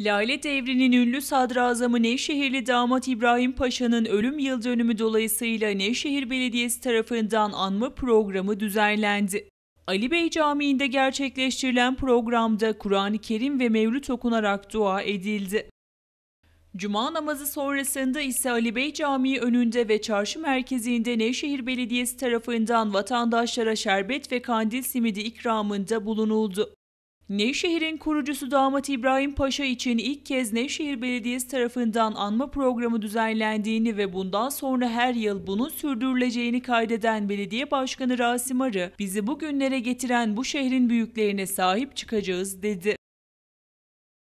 Lale Devri'nin ünlü sadrazamı Nevşehirli damat İbrahim Paşa'nın ölüm yıl dönümü dolayısıyla Nevşehir Belediyesi tarafından anma programı düzenlendi. Ali Bey Camii'nde gerçekleştirilen programda Kur'an-ı Kerim ve Mevlüt okunarak dua edildi. Cuma namazı sonrasında ise Ali Bey Camii önünde ve çarşı merkezinde Nevşehir Belediyesi tarafından vatandaşlara şerbet ve kandil simidi ikramında bulunuldu. Nevşehir'in kurucusu damat İbrahim Paşa için ilk kez Nevşehir Belediyesi tarafından anma programı düzenlendiğini ve bundan sonra her yıl bunun sürdürüleceğini kaydeden Belediye Başkanı Rasim Arı, bizi bugünlere getiren bu şehrin büyüklerine sahip çıkacağız dedi.